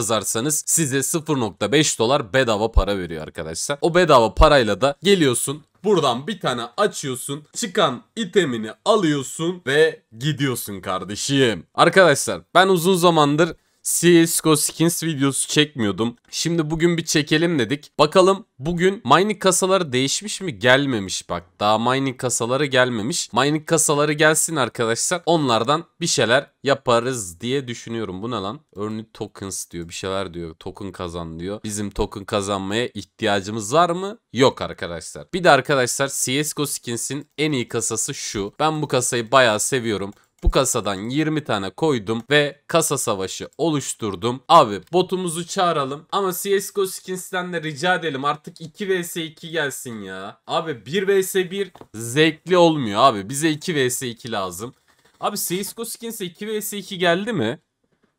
yazarsanız size 0.5 dolar bedava para veriyor arkadaşlar. O bedava parayla da geliyorsun Buradan bir tane açıyorsun, çıkan itemini alıyorsun ve gidiyorsun kardeşim. Arkadaşlar ben uzun zamandır CSGO skins videosu çekmiyordum. Şimdi bugün bir çekelim dedik. Bakalım bugün mining kasaları değişmiş mi? Gelmemiş bak. Daha mining kasaları gelmemiş. Mining kasaları gelsin arkadaşlar. Onlardan bir şeyler yaparız diye düşünüyorum. Bu ne lan? Earned tokens diyor. Bir şeyler diyor. Token kazan diyor. Bizim token kazanmaya ihtiyacımız var mı? Yok arkadaşlar. Bir de arkadaşlar CSGO skins'in en iyi kasası şu. Ben bu kasayı bayağı seviyorum. Bu kasadan 20 tane koydum ve kasa savaşı oluşturdum. Abi botumuzu çağıralım ama CSGO Skins'ten de rica edelim artık 2 vs 2 gelsin ya. Abi 1 vs 1 zevkli olmuyor abi bize 2 vs 2 lazım. Abi CSGO Skins'e 2 vs 2 geldi mi?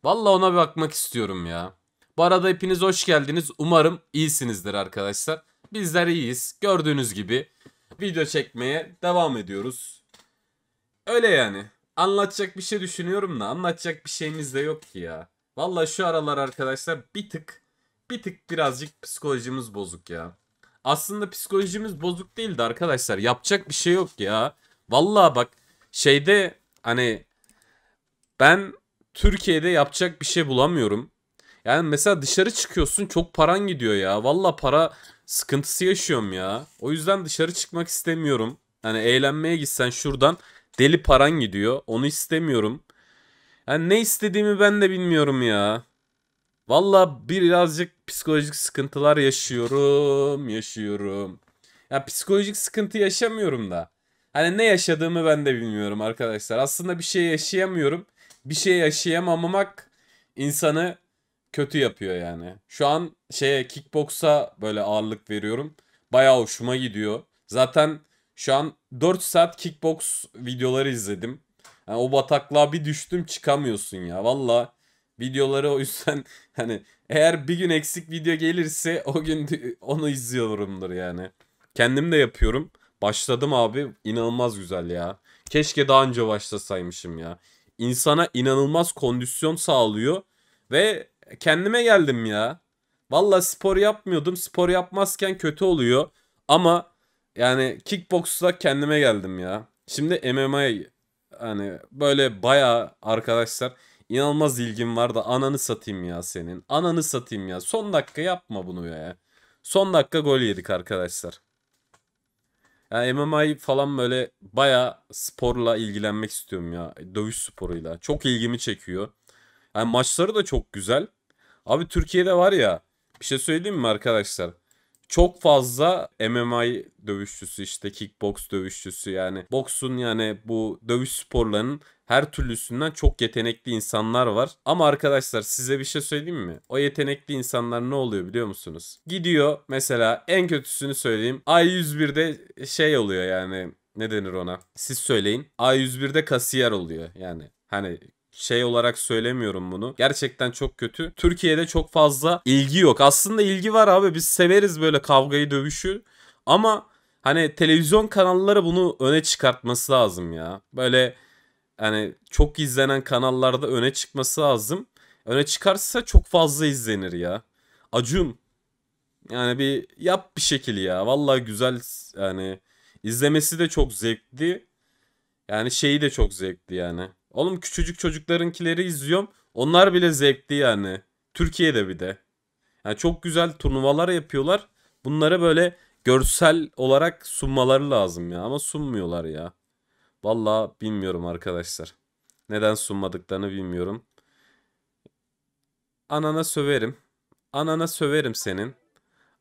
Valla ona bir bakmak istiyorum ya. Bu arada hepiniz hoş geldiniz. Umarım iyisinizdir arkadaşlar. Bizler iyiyiz. Gördüğünüz gibi video çekmeye devam ediyoruz. Öyle yani anlatacak bir şey düşünüyorum da anlatacak bir şeyimiz de yok ki ya. Valla şu aralar arkadaşlar bir tık bir tık birazcık psikolojimiz bozuk ya. Aslında psikolojimiz bozuk değildi arkadaşlar. Yapacak bir şey yok ya. Valla bak şeyde hani ben Türkiye'de yapacak bir şey bulamıyorum. Yani mesela dışarı çıkıyorsun çok paran gidiyor ya. Valla para sıkıntısı yaşıyorum ya. O yüzden dışarı çıkmak istemiyorum. Hani eğlenmeye gitsen şuradan Deli paran gidiyor. Onu istemiyorum. Yani ne istediğimi ben de bilmiyorum ya. Valla birazcık psikolojik sıkıntılar yaşıyorum. Yaşıyorum. Ya psikolojik sıkıntı yaşamıyorum da. Hani ne yaşadığımı ben de bilmiyorum arkadaşlar. Aslında bir şey yaşayamıyorum. Bir şey yaşayamamak insanı kötü yapıyor yani. Şu an şeye kickboksa böyle ağırlık veriyorum. Bayağı hoşuma gidiyor. Zaten şu an 4 saat kickbox videoları izledim. Yani o bataklığa bir düştüm çıkamıyorsun ya. Valla videoları o yüzden hani eğer bir gün eksik video gelirse o gün onu izliyorumdur yani. Kendim de yapıyorum. Başladım abi. inanılmaz güzel ya. Keşke daha önce başlasaymışım ya. İnsana inanılmaz kondisyon sağlıyor ve kendime geldim ya. Valla spor yapmıyordum. Spor yapmazken kötü oluyor. Ama yani kickboxla kendime geldim ya. Şimdi MMA hani böyle baya arkadaşlar inanılmaz ilgim var da ananı satayım ya senin. Ananı satayım ya. Son dakika yapma bunu ya. Son dakika gol yedik arkadaşlar. Yani MMA falan böyle baya sporla ilgilenmek istiyorum ya. Dövüş sporuyla. Çok ilgimi çekiyor. Yani maçları da çok güzel. Abi Türkiye'de var ya bir şey söyleyeyim mi arkadaşlar? çok fazla MMA dövüşçüsü işte kickbox dövüşçüsü yani boksun yani bu dövüş sporlarının her türlüsünden çok yetenekli insanlar var. Ama arkadaşlar size bir şey söyleyeyim mi? O yetenekli insanlar ne oluyor biliyor musunuz? Gidiyor mesela en kötüsünü söyleyeyim. A101'de şey oluyor yani ne denir ona? Siz söyleyin. A101'de kasiyer oluyor yani. Hani şey olarak söylemiyorum bunu. Gerçekten çok kötü. Türkiye'de çok fazla ilgi yok. Aslında ilgi var abi. Biz severiz böyle kavgayı, dövüşü. Ama hani televizyon kanalları bunu öne çıkartması lazım ya. Böyle hani çok izlenen kanallarda öne çıkması lazım. Öne çıkarsa çok fazla izlenir ya. Acun yani bir yap bir şekil ya. Vallahi güzel yani izlemesi de çok zevkli. Yani şeyi de çok zevkli yani. Oğlum küçücük çocuklarınkileri izliyorum. Onlar bile zevkli yani. Türkiye'de bir de. Yani çok güzel turnuvalar yapıyorlar. Bunlara böyle görsel olarak sunmaları lazım ya. Ama sunmuyorlar ya. Vallahi bilmiyorum arkadaşlar. Neden sunmadıklarını bilmiyorum. Anana söverim. Anana söverim senin.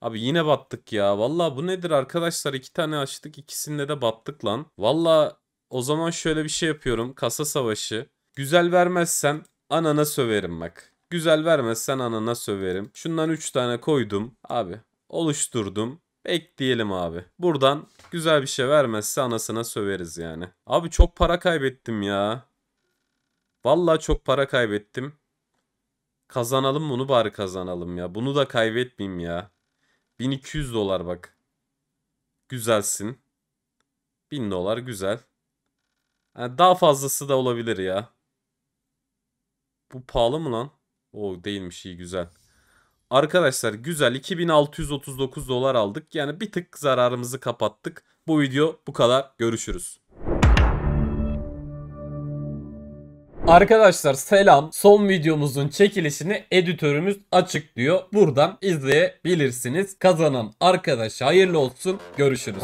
Abi yine battık ya. Valla bu nedir arkadaşlar? İki tane açtık. ikisinde de battık lan. Valla o zaman şöyle bir şey yapıyorum. Kasa savaşı. Güzel vermezsen anana söverim bak. Güzel vermezsen anana söverim. Şundan 3 tane koydum. Abi oluşturdum. Bekleyelim abi. Buradan güzel bir şey vermezse anasına söveriz yani. Abi çok para kaybettim ya. Vallahi çok para kaybettim. Kazanalım bunu bari kazanalım ya. Bunu da kaybetmeyeyim ya. 1200 dolar bak. Güzelsin. 1000 dolar güzel. Yani daha fazlası da olabilir ya. Bu pahalı mı lan? O değilmiş iyi güzel. Arkadaşlar güzel 2639 dolar aldık. Yani bir tık zararımızı kapattık. Bu video bu kadar. Görüşürüz. Arkadaşlar selam. Son videomuzun çekilişini editörümüz açıklıyor. Buradan izleyebilirsiniz. Kazanan arkadaşa hayırlı olsun. Görüşürüz.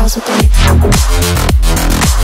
thousand feet.